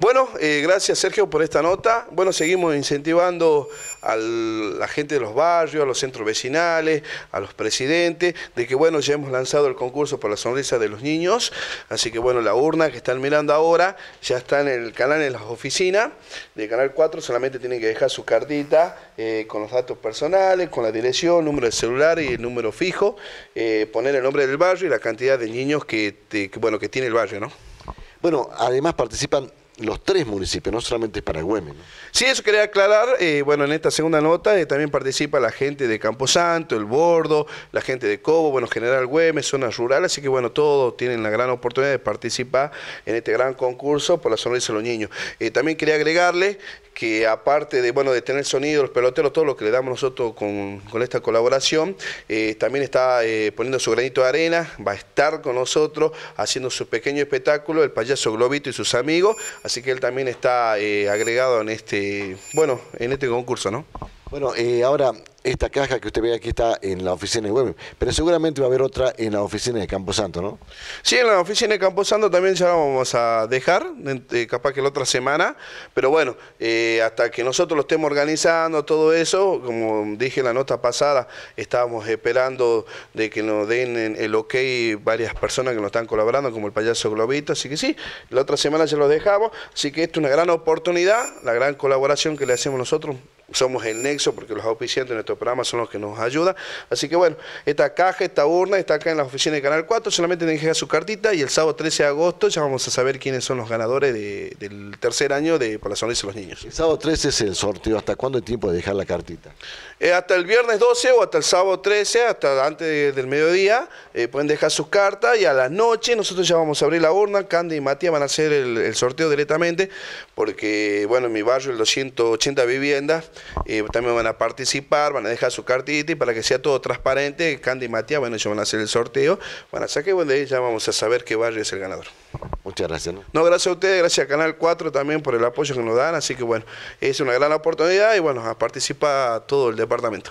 Bueno, eh, gracias Sergio por esta nota. Bueno, seguimos incentivando a la gente de los barrios, a los centros vecinales, a los presidentes, de que bueno, ya hemos lanzado el concurso por la sonrisa de los niños, así que bueno, la urna que están mirando ahora ya está en el canal, en las oficinas de Canal 4, solamente tienen que dejar su cartita eh, con los datos personales, con la dirección, número de celular y el número fijo, eh, poner el nombre del barrio y la cantidad de niños que, bueno, que tiene el barrio, ¿no? Bueno, además participan los tres municipios, no solamente es Güemes, ¿no? Sí, eso quería aclarar. Eh, bueno, en esta segunda nota eh, también participa la gente de Camposanto, El Bordo, la gente de Cobo, bueno, General Güemes, zonas rurales, así que bueno, todos tienen la gran oportunidad de participar en este gran concurso por la sonrisa de los niños. Eh, también quería agregarle que aparte de, bueno, de tener sonido, los peloteros, todo lo que le damos nosotros con, con esta colaboración, también está poniendo su granito de arena, va a estar con nosotros haciendo su pequeño espectáculo, el payaso Globito y sus amigos. Así que él también está eh, agregado en este, bueno, en este concurso, ¿no? Bueno, eh, ahora esta caja que usted ve aquí está en la oficina de Web, pero seguramente va a haber otra en la oficina de Camposanto, ¿no? Sí, en la oficina de Camposanto también ya la vamos a dejar, eh, capaz que la otra semana, pero bueno, eh, hasta que nosotros lo estemos organizando, todo eso, como dije en la nota pasada, estábamos esperando de que nos den el ok varias personas que nos están colaborando, como el payaso Globito, así que sí, la otra semana ya lo dejamos, así que esta es una gran oportunidad, la gran colaboración que le hacemos nosotros somos el nexo porque los auspiciantes de nuestro programa son los que nos ayudan. Así que bueno, esta caja, esta urna está acá en la oficina de Canal 4, solamente tienen que dejar su cartita y el sábado 13 de agosto ya vamos a saber quiénes son los ganadores del tercer año de Por la Sonrisa de los Niños. El sábado 13 es el sorteo, ¿hasta cuándo hay tiempo de dejar la cartita? Eh, hasta el viernes 12 o hasta el sábado 13, hasta antes del mediodía, eh, pueden dejar su cartas y a la noche nosotros ya vamos a abrir la urna, Candy y Matías van a hacer el, el sorteo directamente porque, bueno, en mi barrio el 280 viviendas, y eh, también van a participar, van a dejar su cartita y para que sea todo transparente, Candy y Matías, bueno, ellos van a hacer el sorteo, van a sacar bueno, de ahí ya vamos a saber qué barrio es el ganador. Muchas gracias. ¿no? no, gracias a ustedes, gracias a Canal 4 también por el apoyo que nos dan, así que bueno, es una gran oportunidad y bueno, a participar todo el departamento.